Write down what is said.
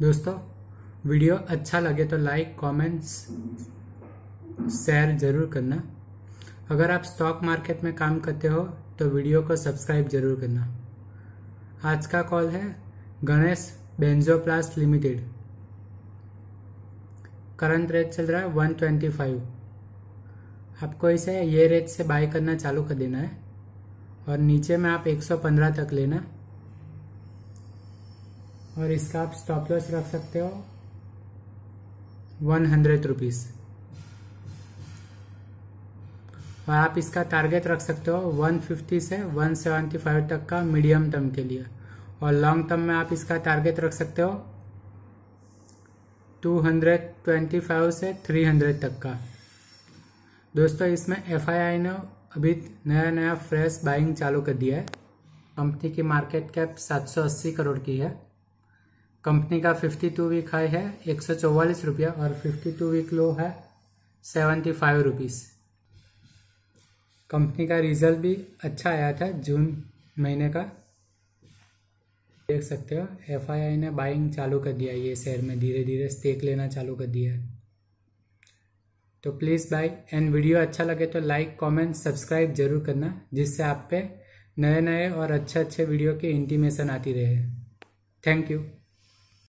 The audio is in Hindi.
दोस्तों वीडियो अच्छा लगे तो लाइक कमेंट्स शेयर जरूर करना अगर आप स्टॉक मार्केट में काम करते हो तो वीडियो को सब्सक्राइब जरूर करना आज का कॉल है Ganesh Benzoplast limited current rate चल रहा है वन ट्वेंटी फाइव आपको इसे ये रेट से बाय करना चालू कर देना है और नीचे में आप 115 तक लेना और इसका आप स्टॉप लॉस रख सकते हो वन हंड्रेड रुपीज़ और आप इसका टारगेट रख सकते हो वन फिफ्टी से वन सेवेंटी फाइव तक का मीडियम टर्म के लिए और लॉन्ग टर्म में आप इसका टारगेट रख सकते हो टू हंड्रेड ट्वेंटी फाइव से थ्री हंड्रेड तक का दोस्तों इसमें एफ ने अभी नया नया फ्रेश बाइंग चालू कर दिया है कंपनी की मार्केट कैप 780 करोड़ की है कंपनी का 52 वीक हाई है एक सौ चौवालीस रुपया और 52 वीक लो है सेवेंटी फाइव रुपीज़ कंपनी का रिजल्ट भी अच्छा आया था जून महीने का देख सकते हो एफ ने बाइंग चालू कर दिया ये शेयर में धीरे धीरे स्टेक लेना चालू कर दिया है तो प्लीज़ बाई एंड वीडियो अच्छा लगे तो लाइक कमेंट सब्सक्राइब जरूर करना जिससे आप पे नए नए और अच्छे अच्छे वीडियो के इंटीमेशन आती रहे थैंक यू